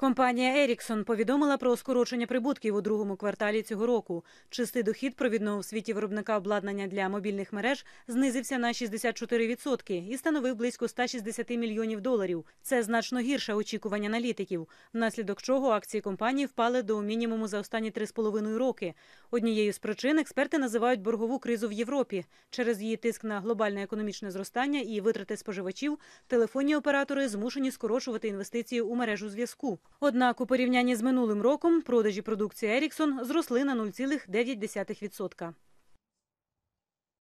Компанія Еріксон повідомила про скорочення прибутків у другому кварталі цього року. Чистий дохід провідного в світі виробника обладнання для мобільних мереж знизився на 64% і становив близько 160 мільйонів доларів. Це значно гірше очікувань аналітиків, внаслідок чого акції компанії впали до мінімуму за останні 3,5 роки. Однією з причин експерти називають боргову кризу в Європі. Через її тиск на глобальне економічне зростання і витрати споживачів телефонні оператори змушені скорочувати інвестиції у мережу зв'язку. Однак у порівнянні з минулим роком продажі продукції Еріксон зросли на 0,9%.